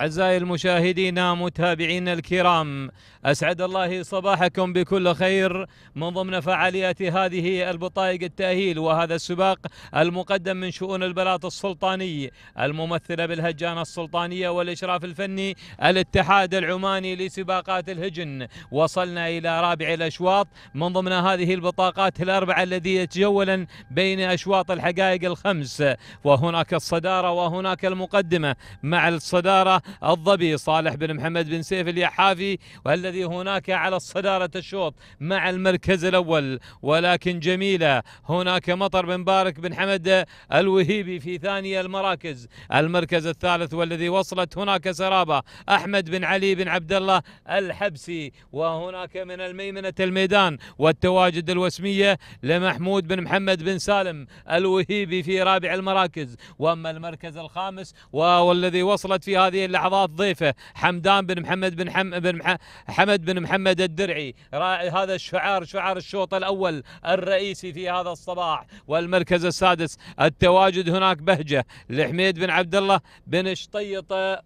أعزائي المشاهدين متابعينا الكرام أسعد الله صباحكم بكل خير من ضمن فعاليات هذه البطائق التأهيل وهذا السباق المقدم من شؤون البلاط السلطاني الممثلة بالهجانة السلطانية والإشراف الفني الاتحاد العماني لسباقات الهجن وصلنا إلى رابع الأشواط من ضمن هذه البطاقات الأربعة الذي يتجولا بين أشواط الحقائق الخمس وهناك الصدارة وهناك المقدمة مع الصدارة الضبي صالح بن محمد بن سيف اليحافي والذي هناك على الصدارة الشوط مع المركز الأول ولكن جميلة هناك مطر بن بارك بن حمد الوهيبي في ثاني المراكز المركز الثالث والذي وصلت هناك سرابة أحمد بن علي بن عبد الله الحبسي وهناك من الميمنة الميدان والتواجد الوسمية لمحمود بن محمد بن سالم الوهيبي في رابع المراكز وأما المركز الخامس والذي وصلت في هذه اللحظة لحظات ضيفه حمدان بن محمد بن حم بن حمد بن محمد الدرعي هذا الشعار شعار الشوط الاول الرئيسي في هذا الصباح والمركز السادس التواجد هناك بهجه لحميد بن عبد الله بن شطيطه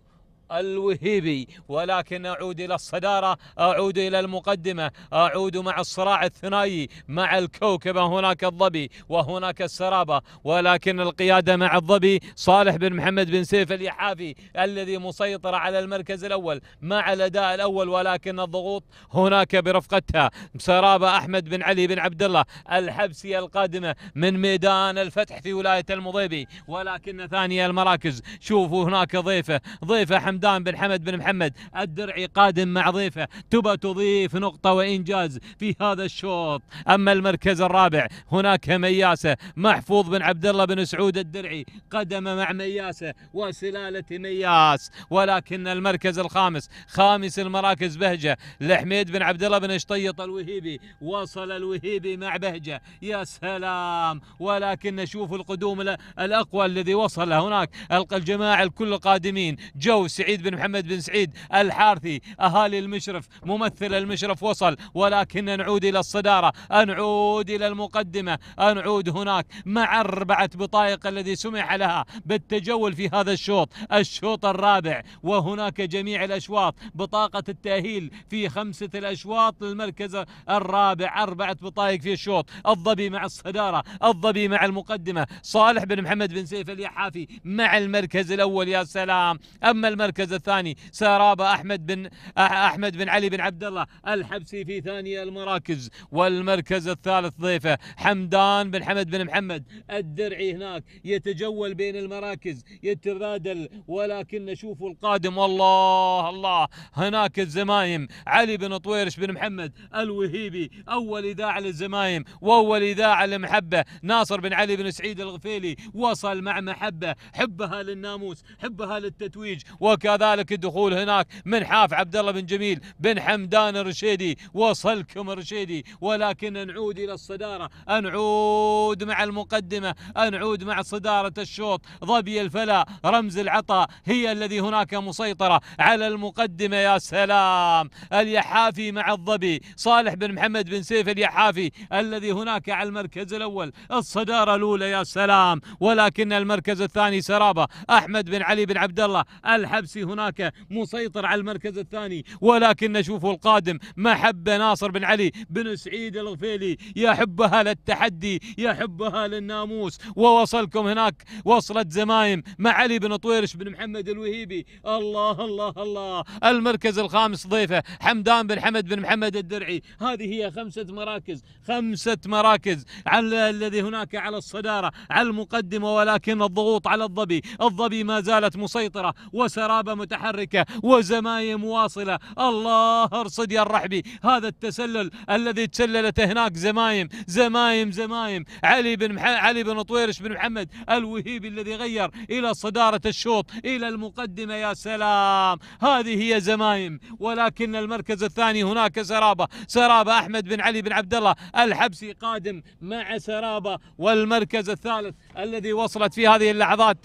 الوهيبي ولكن أعود إلى الصدارة أعود إلى المقدمة أعود مع الصراع الثنائي مع الكوكبة هناك الظبي وهناك السرابة ولكن القيادة مع الظبي صالح بن محمد بن سيف اليحافي الذي مسيطر على المركز الأول مع الأداء الأول ولكن الضغوط هناك برفقتها سرابة أحمد بن علي بن عبد الله الحبسية القادمة من ميدان الفتح في ولاية المضيبي ولكن ثانية المراكز شوفوا هناك ضيفة ضيفة حمد حمدان بن حمد بن محمد الدرعي قادم مع ضيفه تبى تضيف نقطة وإنجاز في هذا الشوط أما المركز الرابع هناك مياسة محفوظ بن عبد الله بن سعود الدرعي قدم مع مياسة وسلالة مياس ولكن المركز الخامس خامس المراكز بهجة لحميد بن عبد الله بن شطيط الوهيبي وصل الوهيبي مع بهجة يا سلام ولكن نشوف القدوم الأقوى الذي وصل هناك الجماعة الكل قادمين جو سعيد سعيد بن محمد بن سعيد الحارثي أهالي المشرف ممثل المشرف وصل ولكن نعود إلى الصدارة نعود إلى المقدمة نعود هناك مع أربعة بطائق الذي سمح لها بالتجول في هذا الشوط الشوط الرابع وهناك جميع الأشواط بطاقة التأهيل في خمسة الأشواط للمركز الرابع أربعة بطائق في الشوط الضبي مع الصدارة الضبي مع المقدمة صالح بن محمد بن سيف اليحافي مع المركز الأول يا سلام أما المركز المركز الثاني سرابة أحمد بن أحمد بن علي بن عبد الله الحبسي في ثاني المراكز والمركز الثالث ضيفه حمدان بن حمد بن محمد الدرعي هناك يتجول بين المراكز يتبادل ولكن نشوف القادم والله الله هناك الزمايم علي بن طويرش بن محمد الوهيبي أول إذاعة للزمايم وأول إذاعة لمحبة ناصر بن علي بن سعيد الغفيلي وصل مع محبة حبها للناموس حبها للتتويج وك وكذلك الدخول هناك من حاف عبد الله بن جميل بن حمدان الرشيدي وصلكم الرشيدي ولكن نعود إلى الصدارة نعود مع المقدمة نعود مع صدارة الشوط ظبي الفلا رمز العطاء هي الذي هناك مسيطرة على المقدمة يا سلام اليحافي مع الظبي صالح بن محمد بن سيف اليحافي الذي هناك على المركز الأول الصدارة الأولى يا سلام ولكن المركز الثاني سرابة أحمد بن علي بن عبد الله الحبس السيسي هناك مسيطر على المركز الثاني ولكن نشوفه القادم محبة ناصر بن علي بن سعيد الغفيلي يا حبها للتحدي يا حبها للناموس ووصلكم هناك وصلت زمايم مع علي بن طويرش بن محمد الوهيبي الله الله الله المركز الخامس ضيفه حمدان بن حمد بن محمد الدرعي هذه هي خمسة مراكز خمسة مراكز على الذي هناك على الصدارة على المقدمة ولكن الضغوط على الضبي الضبي ما زالت مسيطرة وسراب شبابة متحركة وزماية مواصلة الله ارصد يا الرحبي هذا التسلل الذي تسللت هناك زمايم زمايم زمايم علي بن مح... علي بن طويرش بن محمد الوهيبي الذي غير إلى صدارة الشوط إلى المقدمة يا سلام هذه هي زمايم ولكن المركز الثاني هناك سرابة سرابة أحمد بن علي بن عبد الله الحبسي قادم مع سرابة والمركز الثالث الذي وصلت في هذه اللحظات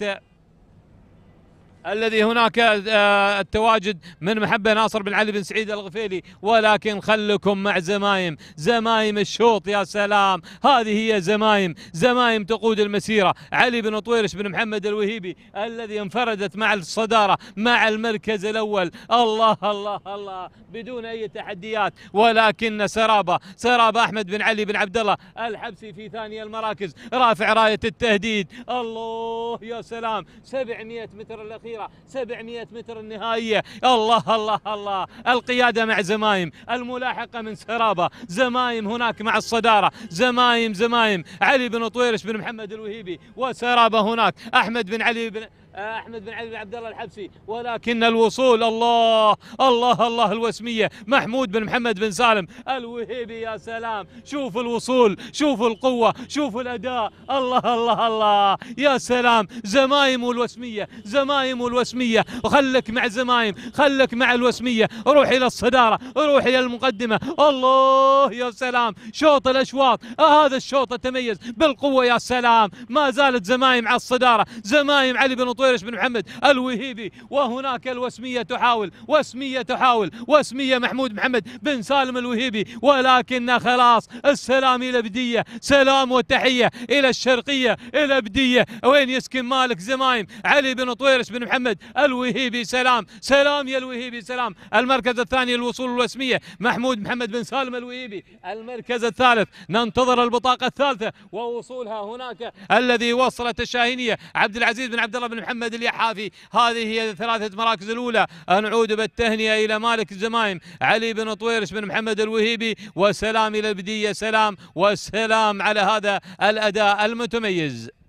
الذي هناك آه، التواجد من محبة ناصر بن علي بن سعيد الغفيلي ولكن خلكم مع زمايم زمايم الشوط يا سلام هذه هي زمايم زمايم تقود المسيرة علي بن طويرش بن محمد الوهيبي الذي انفردت مع الصدارة مع المركز الأول الله الله الله بدون أي تحديات ولكن سرابة سرابة أحمد بن علي بن عبد الله الحبسي في ثاني المراكز رافع راية التهديد الله يا سلام 700 متر الأخير الأخيرة 700 متر النهائية الله الله الله القيادة مع زمايم الملاحقة من سرابة زمايم هناك مع الصدارة زمايم زمايم علي بن طويرش بن محمد الوهيبي وسرابة هناك أحمد بن علي بن آه، احمد بن علي بن عبد الله الحبسي ولكن الوصول الله الله الله الوسميه محمود بن محمد بن سالم الوهيبي يا سلام شوف الوصول شوف القوه شوف الاداء الله الله الله يا سلام زمايم والوسميه زمايم والوسميه وخلك مع زمايم خلك مع الوسميه روح الى الصداره روح الى المقدمه الله يا سلام شوط الاشواط آه هذا الشوط تميز بالقوه يا سلام ما زالت زمايم على الصداره زمايم علي بن مطيرش بن محمد الوهيبي وهناك الوسمية تحاول وسمية تحاول وسمية محمود محمد بن سالم الوهيبي ولكن خلاص السلام إلى بدية سلام والتحية إلى الشرقية إلى بدية وين يسكن مالك زمايم علي بن طويرش بن محمد الوهيبي سلام سلام يا الوهيبي سلام المركز الثاني الوصول الوسمية محمود محمد بن سالم الوهيبي المركز الثالث ننتظر البطاقة الثالثة ووصولها هناك الذي وصلت الشاهينية عبد العزيز بن عبد الله بن محمد محمد اليحافي هذه هي ثلاثة مراكز الأولى نعود بالتهنئة إلى مالك الزمايم علي بن طويرش بن محمد الوهيبي وسلام إلى البدية سلام وسلام على هذا الأداء المتميز